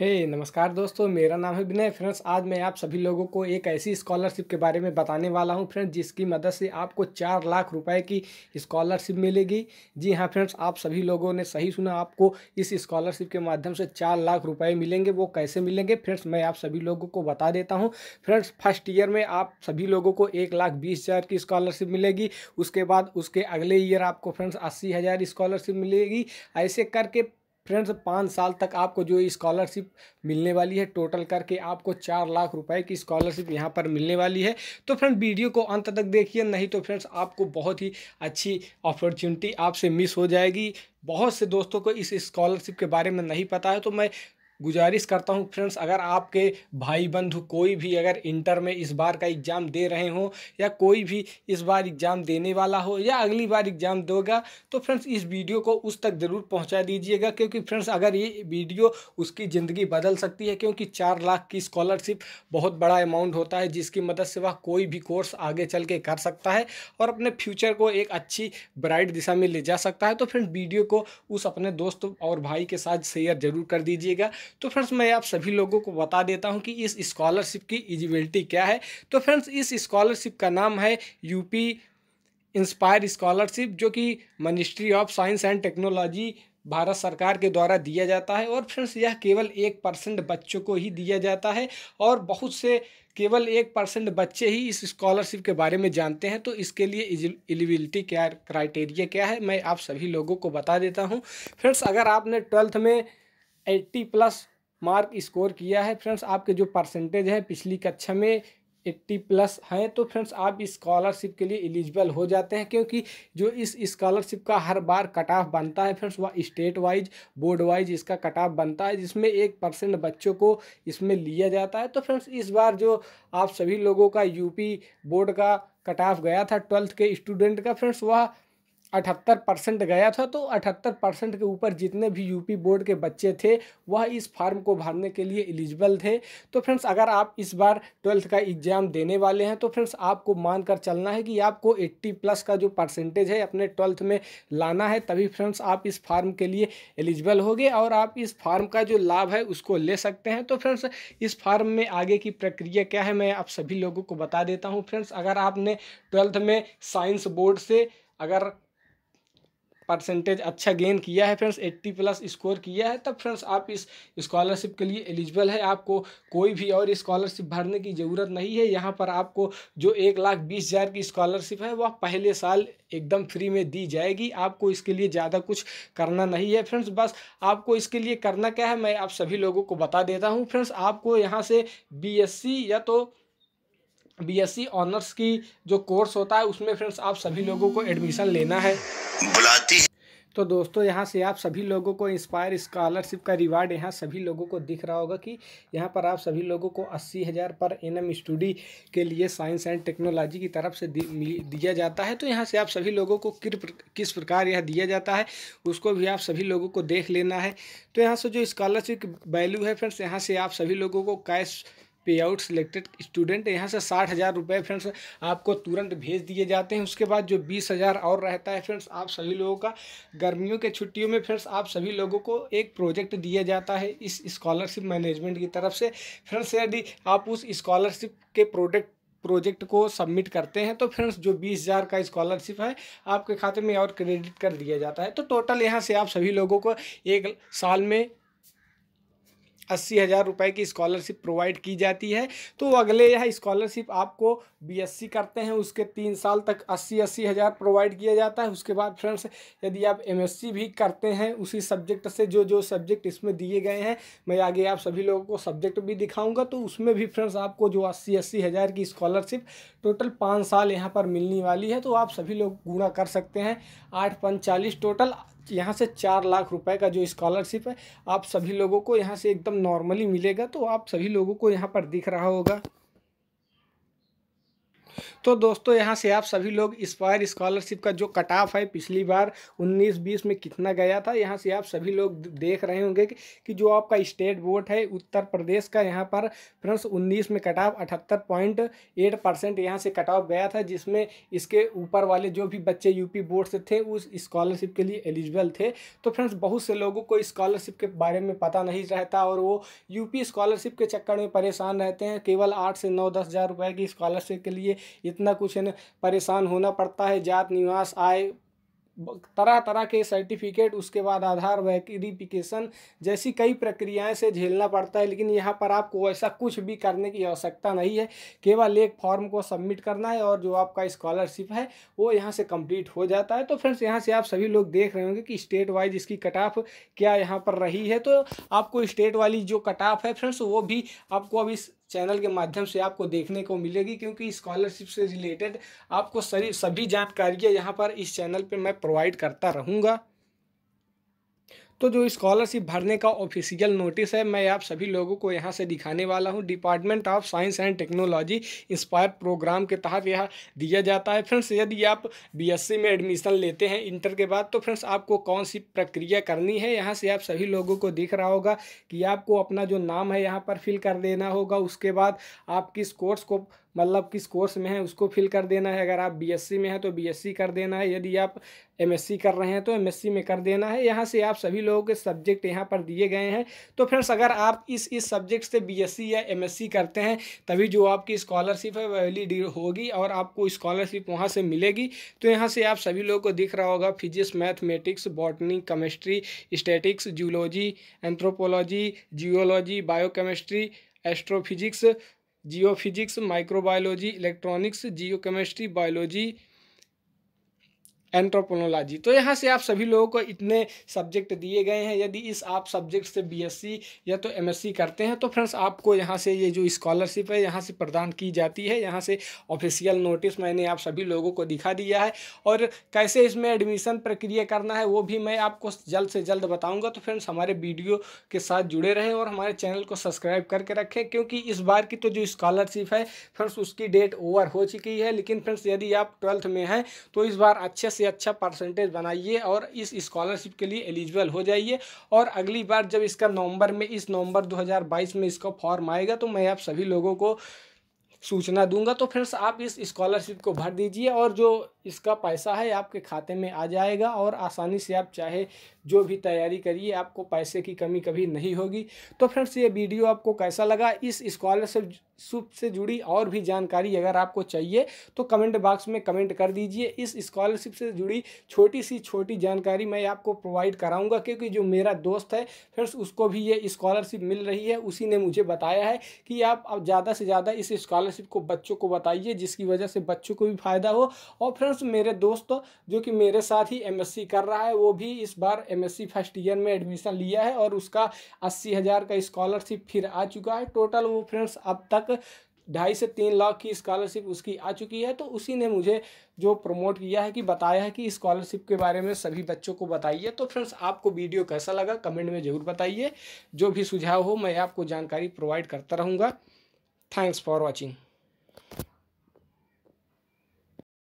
हे hey, नमस्कार दोस्तों मेरा नाम है विनय फ्रेंड्स आज मैं आप सभी लोगों को एक ऐसी स्कॉलरशिप के बारे में बताने वाला हूं फ्रेंड्स जिसकी मदद से आपको चार लाख रुपए की स्कॉलरशिप मिलेगी जी हां फ्रेंड्स आप सभी लोगों ने सही सुना आपको इस स्कॉलरशिप के माध्यम से चार लाख रुपए मिलेंगे वो कैसे मिलेंगे फ्रेंड्स मैं आप सभी लोगों को बता देता हूँ फ्रेंड्स फर्स्ट ईयर में आप सभी लोगों को एक लाख बीस हज़ार की स्कॉलरशिप मिलेगी उसके बाद उसके अगले ईयर आपको फ्रेंड्स अस्सी हज़ार स्कॉलरशिप मिलेगी ऐसे करके फ्रेंड्स पाँच साल तक आपको जो स्कॉलरशिप मिलने वाली है टोटल करके आपको चार लाख रुपए की स्कॉलरशिप यहाँ पर मिलने वाली है तो फ्रेंड वीडियो को अंत तक देखिए नहीं तो फ्रेंड्स आपको बहुत ही अच्छी अपॉर्चुनिटी आपसे मिस हो जाएगी बहुत से दोस्तों को इस स्कॉलरशिप के बारे में नहीं पता है तो मैं गुजारिश करता हूँ फ्रेंड्स अगर आपके भाई बंधु कोई भी अगर इंटर में इस बार का एग्ज़ाम दे रहे हों या कोई भी इस बार एग्ज़ाम देने वाला हो या अगली बार एग्ज़ाम दोगा तो फ्रेंड्स इस वीडियो को उस तक ज़रूर पहुँचा दीजिएगा क्योंकि फ्रेंड्स अगर ये वीडियो उसकी ज़िंदगी बदल सकती है क्योंकि चार लाख की स्कॉलरशिप बहुत बड़ा अमाउंट होता है जिसकी मदद से वह कोई भी कोर्स आगे चल के कर सकता है और अपने फ्यूचर को एक अच्छी ब्राइट दिशा में ले जा सकता है तो फ्रेंड्स वीडियो को उस अपने दोस्त और भाई के साथ शेयर जरूर कर दीजिएगा तो फ्रेंड्स मैं आप सभी लोगों को बता देता हूँ कि इस स्कॉलरशिप की एलिजिबिलिटी क्या है तो फ्रेंड्स इस स्कॉलरशिप का नाम है यूपी इंस्पायर स्कॉलरशिप जो कि Ministry of Science and Technology Bharat सरकार के द्वारा दिया जाता है और फ्रेंड्स यह केवल एक परसेंट बच्चों को ही दिया जाता है और बहुत से केवल एक परसेंट बच्चे ही इस स्कॉलरशिप के बारे में जानते हैं तो इसके लिए एलिजिबिलिटी क्या क्राइटेरिया क्या है मैं आप सभी लोगों को बता देता हूँ फ्रेंड्स अगर आपने ट्वेल्थ में एट्टी प्लस मार्क स्कोर किया है फ्रेंड्स आपके जो परसेंटेज है पिछली कक्षा में एट्टी प्लस हैं तो फ्रेंड्स आप स्कॉलरशिप के लिए एलिजिबल हो जाते हैं क्योंकि जो इस स्कॉलरशिप का हर बार कट ऑफ बनता है फ्रेंड्स वह स्टेट वाइज बोर्ड वाइज इसका कट ऑफ बनता है जिसमें एक परसेंट बच्चों को इसमें लिया जाता है तो फ्रेंड्स इस बार जो आप सभी लोगों का यूपी बोर्ड का कट ऑफ गया था ट्वेल्थ के स्टूडेंट का फ्रेंड्स वह अठहत्तर परसेंट गया था तो अठहत्तर परसेंट के ऊपर जितने भी यूपी बोर्ड के बच्चे थे वह इस फार्म को भरने के लिए एलिजिबल थे तो फ्रेंड्स अगर आप इस बार ट्वेल्थ का एग्ज़ाम देने वाले हैं तो फ्रेंड्स आपको मान कर चलना है कि आपको 80 प्लस का जो परसेंटेज है अपने ट्वेल्थ में लाना है तभी फ्रेंड्स आप इस फार्म के लिए एलिजिबल होगे और आप इस फार्म का जो लाभ है उसको ले सकते हैं तो फ्रेंड्स इस फार्म में आगे की प्रक्रिया क्या है मैं आप सभी लोगों को बता देता हूँ फ्रेंड्स अगर आपने ट्वेल्थ में साइंस बोर्ड से अगर परसेंटेज अच्छा गेन किया है फ्रेंड्स एट्टी प्लस स्कोर किया है तब फ्रेंड्स आप इस स्कॉलरशिप के लिए एलिजिबल है आपको कोई भी और स्कॉलरशिप भरने की ज़रूरत नहीं है यहाँ पर आपको जो एक लाख बीस हज़ार की स्कॉलरशिप है वह पहले साल एकदम फ्री में दी जाएगी आपको इसके लिए ज़्यादा कुछ करना नहीं है फ्रेंड्स बस आपको इसके लिए करना क्या है मैं आप सभी लोगों को बता देता हूँ फ्रेंड्स आपको यहाँ से बी या तो बीएससी ऑनर्स की जो कोर्स होता है उसमें फ्रेंड्स आप सभी लोगों को एडमिशन लेना है बुलाती है तो दोस्तों यहाँ से आप सभी लोगों को इंस्पायर स्कॉलरशिप का रिवार्ड यहाँ सभी लोगों को दिख रहा होगा कि यहाँ पर आप सभी लोगों को अस्सी हज़ार पर एनएम स्टडी के लिए साइंस एंड टेक्नोलॉजी की तरफ से दिया जाता है तो यहाँ से आप सभी लोगों को किस प्रकार यह दिया जाता है उसको भी आप सभी लोगों को देख लेना है तो यहाँ से जो स्कॉलरशिप वैल्यू है फ्रेंड्स यहाँ से आप सभी लोगों को कैश पे आउट सिलेक्टेड स्टूडेंट यहाँ से साठ हज़ार रुपये फ्रेंड्स आपको तुरंत भेज दिए जाते हैं उसके बाद जो बीस हज़ार और रहता है फ्रेंड्स आप सभी लोगों का गर्मियों के छुट्टियों में फ्रेंड्स आप सभी लोगों को एक प्रोजेक्ट दिया जाता है इस स्कॉलरशिप मैनेजमेंट की तरफ से फ्रेंड्स यदि आप उस स्कॉलरशिप के प्रोडक्ट प्रोजेक्ट को सबमिट करते हैं तो फ्रेंड्स जो बीस हज़ार का स्कॉलरशिप है आपके खाते में और क्रेडिट कर दिया जाता है तो टोटल यहाँ से आप सभी लोगों को एक साल में अस्सी हज़ार रुपये की स्कॉलरशिप प्रोवाइड की जाती है तो अगले यह स्कॉलरशिप आपको बीएससी करते हैं उसके तीन साल तक अस्सी अस्सी हज़ार प्रोवाइड किया जाता है उसके बाद फ्रेंड्स यदि आप एमएससी भी करते हैं उसी सब्जेक्ट से जो जो सब्जेक्ट इसमें दिए गए हैं मैं आगे आप सभी लोगों को सब्जेक्ट भी दिखाऊँगा तो उसमें भी फ्रेंड्स आपको जो अस्सी अस्सी हज़ार की स्कॉलरशिप टोटल पाँच साल यहाँ पर मिलने वाली है तो आप सभी लोग गुणा कर सकते हैं आठ पंचालीस टोटल यहाँ से चार लाख रुपए का जो स्कॉलरशिप है आप सभी लोगों को यहाँ से एकदम नॉर्मली मिलेगा तो आप सभी लोगों को यहाँ पर दिख रहा होगा तो दोस्तों यहाँ से आप सभी लोग स्पायर स्कॉलरशिप का जो कट ऑफ है पिछली बार 19-20 में कितना गया था यहाँ से आप सभी लोग देख रहे होंगे कि, कि जो आपका स्टेट बोर्ड है उत्तर प्रदेश का यहाँ पर फ्रेंड्स 19 में कट ऑफ अठहत्तर पॉइंट एट परसेंट यहाँ से कट ऑफ गया था जिसमें इसके ऊपर वाले जो भी बच्चे यूपी बोर्ड से थे उस स्कॉलरशिप के लिए एलिजिबल थे तो फ्रेंड्स बहुत से लोगों को स्कॉलरशिप के बारे में पता नहीं रहता और वो यूपी स्कॉलरशिप के चक्कर में परेशान रहते हैं केवल आठ से नौ दस हज़ार रुपये की स्कॉलरशिप के लिए इतना कुछ है परेशान होना पड़ता है जात निवास आय तरह तरह के सर्टिफिकेट उसके बाद आधार वेरिफिकेशन जैसी कई प्रक्रियाएं से झेलना पड़ता है लेकिन यहाँ पर आपको ऐसा कुछ भी करने की आवश्यकता नहीं है केवल एक फॉर्म को सबमिट करना है और जो आपका स्कॉलरशिप है वो यहाँ से कंप्लीट हो जाता है तो फ्रेंड्स यहाँ से आप सभी लोग देख रहे होंगे कि स्टेट वाइज इसकी कट ऑफ क्या यहाँ पर रही है तो आपको स्टेट वाली जो कट ऑफ है फ्रेंड्स वो भी आपको अभी चैनल के माध्यम से आपको देखने को मिलेगी क्योंकि स्कॉलरशिप से रिलेटेड आपको सभी सभी जानकारियाँ यहाँ पर इस चैनल पर मैं प्रोवाइड करता रहूँगा तो जो स्कॉलरशिप भरने का ऑफिशियल नोटिस है मैं आप सभी लोगों को यहाँ से दिखाने वाला हूँ Department of Science and Technology Inspire program के तहत यह दिया जाता है फ्रेंड्स यदि आप बीएससी में एडमिशन लेते हैं इंटर के बाद तो फ्रेंड्स आपको कौन सी प्रक्रिया करनी है यहाँ से आप सभी लोगों को दिख रहा होगा कि आपको अपना जो नाम है यहाँ पर फिल कर देना होगा उसके बाद आप किस कोर्स को मतलब किस कोर्स में है उसको फिल कर देना है अगर आप बीएससी में हैं तो बीएससी कर देना है यदि आप एमएससी कर रहे हैं तो एमएससी में कर देना है यहाँ से आप सभी लोगों के सब्जेक्ट यहाँ पर दिए गए हैं तो फ्रेंड्स अगर आप इस इस सब्जेक्ट से बीएससी या एमएससी करते हैं तभी जो आपकी स्कॉलरशिप है वह वैलिड होगी और आपको स्कॉलरशिप वहाँ से मिलेगी तो यहाँ से आप सभी लोगों को दिख रहा होगा physics mathematics botany chemistry statistics zoology anthropology geology biochemistry astrophysics geo physics microbiology electronics geo biology anthropology तो यहाँ से आप सभी लोगों को इतने सब्जेक्ट दिए गए हैं यदि इस आप सब्जेक्ट से बीएससी या तो एमएससी करते हैं तो फ्रेंड्स आपको यहाँ से ये जो स्कॉलरशिप है यहाँ से प्रदान की जाती है यहाँ से ऑफिशियल नोटिस मैंने आप सभी लोगों को दिखा दिया है और कैसे इसमें एडमिशन प्रक्रिया करना है वो भी मैं आपको जल्द से जल्द बताऊँगा तो फ्रेंड्स हमारे वीडियो के साथ जुड़े रहें और हमारे चैनल को सब्सक्राइब करके रखें क्योंकि इस बार की तो जो स्कॉलरशिप है फ्रेंड्स उसकी डेट ओवर हो चुकी है लेकिन फ्रेंड्स यदि आप ट्वेल्थ में हैं तो इस बार अच्छे से अच्छा परसेंटेज बनाइए और इस स्कॉलरशिप के लिए एलिजिबल हो जाइए और अगली बार जब इसका नवंबर में इस नवंबर 2022 में इसका फॉर्म आएगा तो मैं आप सभी लोगों को सूचना दूंगा तो फ्रेंड्स आप इस स्कॉलरशिप को भर दीजिए और जो इसका पैसा है आपके खाते में आ जाएगा और आसानी से आप चाहे जो भी तैयारी करिए आपको पैसे की कमी कभी नहीं होगी तो फ्रेंड्स ये वीडियो आपको कैसा लगा इस स्कॉलरशिप सूप से जुड़ी और भी जानकारी अगर आपको चाहिए तो कमेंट बॉक्स में कमेंट कर दीजिए इस स्कॉलरशिप से जुड़ी छोटी सी छोटी जानकारी मैं आपको प्रोवाइड कराऊंगा क्योंकि जो मेरा दोस्त है फ्रेंड्स उसको भी ये स्कॉलरशिप मिल रही है उसी ने मुझे बताया है कि आप अब ज़्यादा से ज़्यादा इस स्कॉलरशिप को बच्चों को बताइए जिसकी वजह से बच्चों को भी फ़ायदा हो और फ्रेंड्स मेरे दोस्त जो कि मेरे साथ ही एम कर रहा है वो भी इस बार एम एमएससी फर्स्ट ईयर में एडमिशन लिया है और उसका अस्सी हज़ार का स्कॉलरशिप फिर आ चुका है टोटल वो फ्रेंड्स अब तक ढाई से तीन लाख की स्कॉलरशिप उसकी आ चुकी है तो उसी ने मुझे जो प्रमोट किया है कि बताया है कि स्कॉलरशिप के बारे में सभी बच्चों को बताइए तो फ्रेंड्स आपको वीडियो कैसा लगा कमेंट में ज़रूर बताइए जो भी सुझाव हो मैं आपको जानकारी प्रोवाइड करता रहूँगा थैंक्स फॉर वॉचिंग